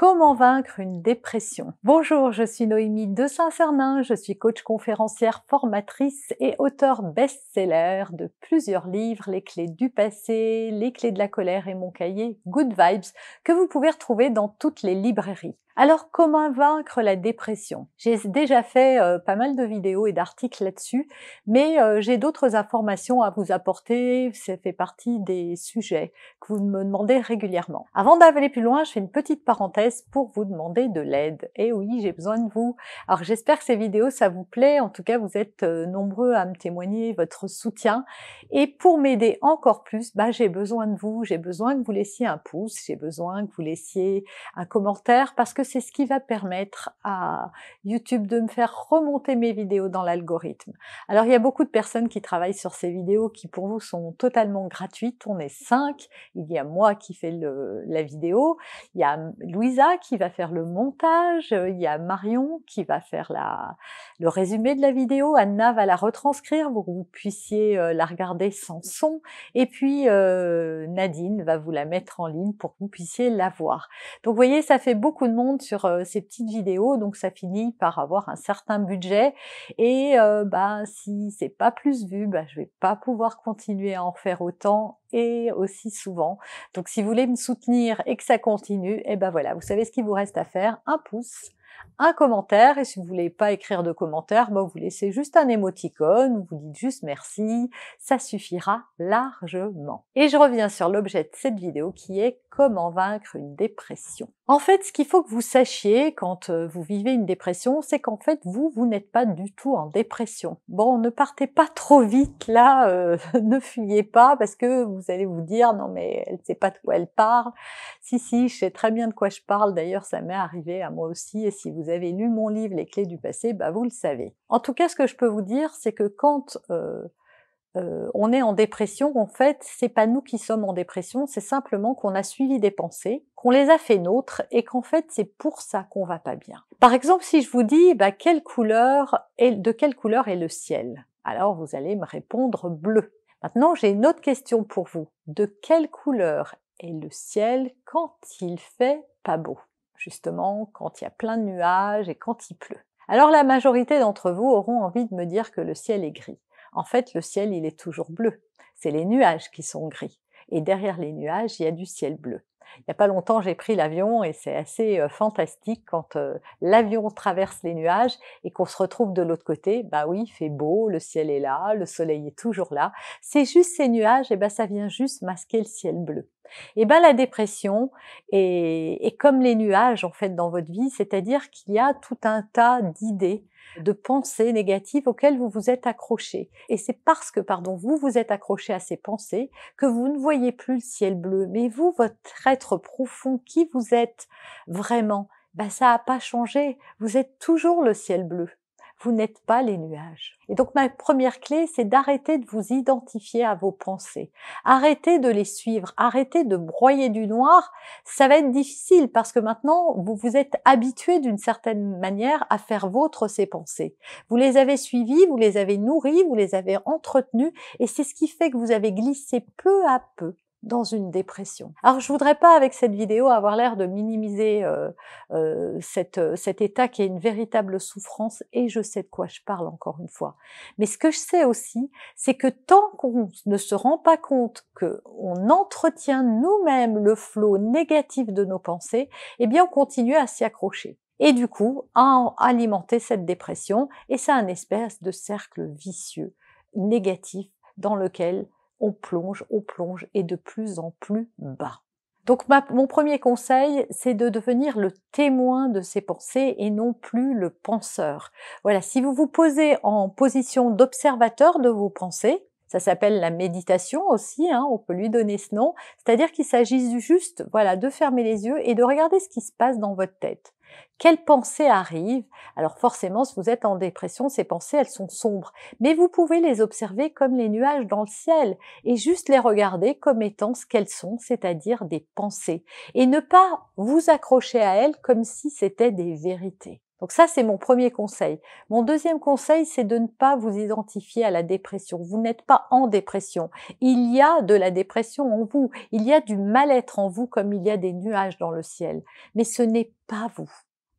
Comment vaincre une dépression Bonjour, je suis Noémie de Saint-Cernin, je suis coach conférencière, formatrice et auteur best-seller de plusieurs livres, Les clés du passé, Les clés de la colère et mon cahier Good Vibes, que vous pouvez retrouver dans toutes les librairies. Alors comment vaincre la dépression J'ai déjà fait euh, pas mal de vidéos et d'articles là-dessus, mais euh, j'ai d'autres informations à vous apporter, ça fait partie des sujets que vous me demandez régulièrement. Avant d'aller plus loin, je fais une petite parenthèse pour vous demander de l'aide. Et eh oui, j'ai besoin de vous. Alors j'espère que ces vidéos, ça vous plaît, en tout cas vous êtes euh, nombreux à me témoigner votre soutien. Et pour m'aider encore plus, bah, j'ai besoin de vous, j'ai besoin que vous laissiez un pouce, j'ai besoin que vous laissiez un commentaire, parce que c'est ce qui va permettre à YouTube de me faire remonter mes vidéos dans l'algorithme. Alors il y a beaucoup de personnes qui travaillent sur ces vidéos qui pour vous sont totalement gratuites. On est cinq. Il y a moi qui fais la vidéo. Il y a Louisa qui va faire le montage. Il y a Marion qui va faire le résumé de la vidéo. Anna va la retranscrire pour que vous puissiez euh, la regarder sans son. Et puis euh, Nadine va vous la mettre en ligne pour que vous puissiez la voir. Donc vous voyez, ça fait beaucoup de monde sur euh, ces petites vidéos, donc ça finit par avoir un certain budget. Et euh, bah, si c'est pas plus vu, bah, je vais pas pouvoir continuer à en faire autant et aussi souvent. Donc si vous voulez me soutenir et que ça continue, et eh ben bah, voilà, vous savez ce qu'il vous reste à faire un pouce un commentaire et si vous voulez pas écrire de commentaire, ben bah, vous laissez juste un émoticône, vous dites juste merci, ça suffira largement. Et je reviens sur l'objet de cette vidéo qui est comment vaincre une dépression. En fait, ce qu'il faut que vous sachiez quand euh, vous vivez une dépression, c'est qu'en fait, vous, vous n'êtes pas du tout en dépression. Bon, ne partez pas trop vite là, euh, ne fuyez pas parce que vous allez vous dire non mais elle ne sait pas de quoi elle parle. Si, si, je sais très bien de quoi je parle. D'ailleurs, ça m'est arrivé à moi aussi et si vous avez lu mon livre Les clés du passé, bah, vous le savez. En tout cas, ce que je peux vous dire, c'est que quand... Euh, euh, on est en dépression, en fait, c'est pas nous qui sommes en dépression, c'est simplement qu'on a suivi des pensées, qu'on les a fait nôtres et qu'en fait, c'est pour ça qu'on va pas bien. Par exemple, si je vous dis, bah, quelle couleur est, de quelle couleur est le ciel? Alors, vous allez me répondre bleu. Maintenant, j'ai une autre question pour vous. De quelle couleur est le ciel quand il fait pas beau? Justement, quand il y a plein de nuages et quand il pleut. Alors la majorité d'entre vous auront envie de me dire que le ciel est gris en fait, le ciel, il est toujours bleu. C'est les nuages qui sont gris. Et derrière les nuages, il y a du ciel bleu. Il n'y a pas longtemps, j'ai pris l'avion et c'est assez euh, fantastique quand euh, l'avion traverse les nuages et qu'on se retrouve de l'autre côté. Bah oui, fait beau, le ciel est là, le soleil est toujours là. C'est juste ces nuages, et ben ça vient juste masquer le ciel bleu. Et eh ben la dépression est, comme les nuages en fait dans votre vie, c'est-à-dire qu'il y a tout un tas d'idées de pensées négatives auxquelles vous vous êtes accroché. Et c'est parce que, pardon, vous vous êtes accroché à ces pensées que vous ne voyez plus le ciel bleu. Mais vous, votre être profond, qui vous êtes vraiment, bah, ça n'a pas changé. Vous êtes toujours le ciel bleu vous n'êtes pas les nuages. Et donc ma première clé, c'est d'arrêter de vous identifier à vos pensées. Arrêtez de les suivre, arrêtez de broyer du noir. Ça va être difficile parce que maintenant, vous vous êtes habitué d'une certaine manière à faire vôtre ces pensées. Vous les avez suivies, vous les avez nourries, vous les avez entretenues et c'est ce qui fait que vous avez glissé peu à peu dans une dépression. Alors je voudrais pas avec cette vidéo avoir l'air de minimiser euh, euh, euh, cet état qui est une véritable souffrance et je sais de quoi je parle encore une fois. Mais ce que je sais aussi, c'est que tant qu'on ne se rend pas compte qu'on entretient nous-mêmes le flot négatif de nos pensées, eh bien on continue à s'y accrocher et du coup à alimenter cette dépression et c'est un espèce de cercle vicieux négatif dans lequel on plonge, on plonge et de plus en plus bas. Donc mon premier conseil, c'est de devenir le témoin de ses pensées et non plus le penseur. Voilà, si vous vous posez en position d'observateur de vos pensées, ça s'appelle la méditation aussi, hein, on peut lui donner ce nom, c'est-à-dire qu'il s'agit juste voilà, de fermer les yeux et de regarder ce qui se passe dans votre tête. Quelles pensées arrivent Alors forcément, si vous êtes en dépression, ces pensées, elles sont sombres. Mais vous pouvez les observer comme les nuages dans le ciel et juste les regarder comme étant ce qu'elles sont, c'est-à-dire des pensées. Et ne pas vous accrocher à elles comme si c'était des vérités. Donc ça, c'est mon premier conseil. Mon deuxième conseil, c'est de ne pas vous identifier à la dépression. Vous n'êtes pas en dépression. Il y a de la dépression en vous. Il y a du mal-être en vous comme il y a des nuages dans le ciel. Mais ce n'est pas vous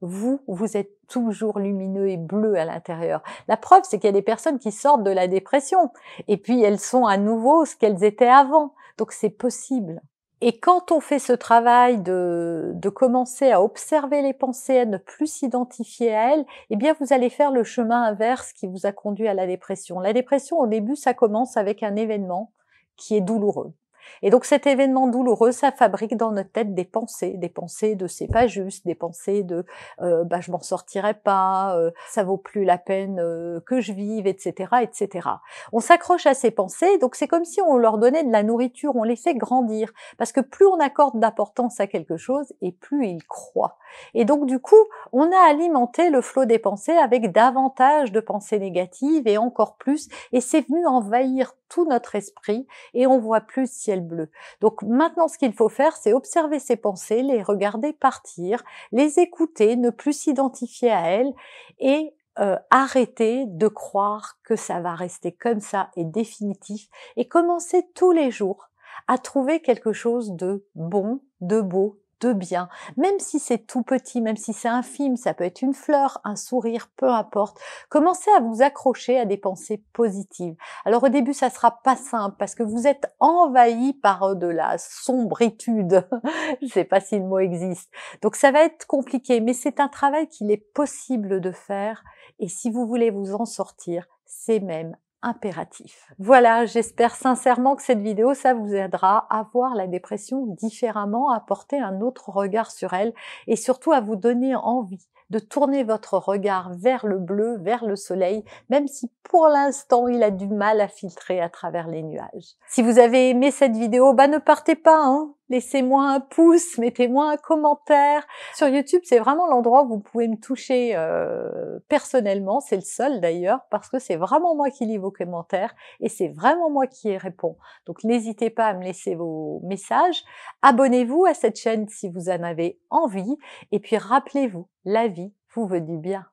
vous, vous êtes toujours lumineux et bleu à l'intérieur. La preuve, c'est qu'il y a des personnes qui sortent de la dépression et puis elles sont à nouveau ce qu'elles étaient avant. Donc c'est possible. Et quand on fait ce travail de, commencer à observer les pensées, à ne plus s'identifier à elles, eh bien, vous allez faire le chemin inverse qui vous a conduit à la dépression. La dépression, au début, ça commence avec un événement qui est douloureux. Et donc cet événement douloureux, ça fabrique dans notre tête des pensées, des pensées de c'est pas juste, des pensées de euh, bah, je m'en sortirai pas, euh, ça vaut plus la peine euh, que je vive, etc., etc. On s'accroche à ces pensées, donc c'est comme si on leur donnait de la nourriture, on les fait grandir, parce que plus on accorde d'importance à quelque chose et plus ils croient. Et donc du coup, on a alimenté le flot des pensées avec davantage de pensées négatives et encore plus, et c'est venu envahir tout notre esprit et on voit plus si elles bleu. Donc maintenant, ce qu'il faut faire, c'est observer ses pensées, les regarder partir, les écouter, ne plus s'identifier à elles et euh, arrêter de croire que ça va rester comme ça et définitif et commencer tous les jours à trouver quelque chose de bon, de beau, de bien, même si c'est tout petit, même si c'est infime, ça peut être une fleur, un sourire, peu importe. Commencez à vous accrocher à des pensées positives. Alors au début, ça sera pas simple parce que vous êtes envahi par euh, de la sombritude. Je sais pas si le mot existe. Donc ça va être compliqué, mais c'est un travail qu'il est possible de faire et si vous voulez vous en sortir, c'est même impératif. Voilà, j'espère sincèrement que cette vidéo, ça vous aidera à voir la dépression différemment, à porter un autre regard sur elle et surtout à vous donner envie de tourner votre regard vers le bleu, vers le soleil, même si pour l'instant il a du mal à filtrer à travers les nuages. Si vous avez aimé cette vidéo, bah ne partez pas, hein laissez-moi un pouce, mettez-moi un commentaire. Sur YouTube, c'est vraiment l'endroit où vous pouvez me toucher euh, personnellement, c'est le seul d'ailleurs, parce que c'est vraiment moi qui lis vos commentaires et c'est vraiment moi qui y réponds. Donc n'hésitez pas à me laisser vos messages, abonnez-vous à cette chaîne si vous en avez envie, et puis rappelez-vous, la vie vous veut du bien.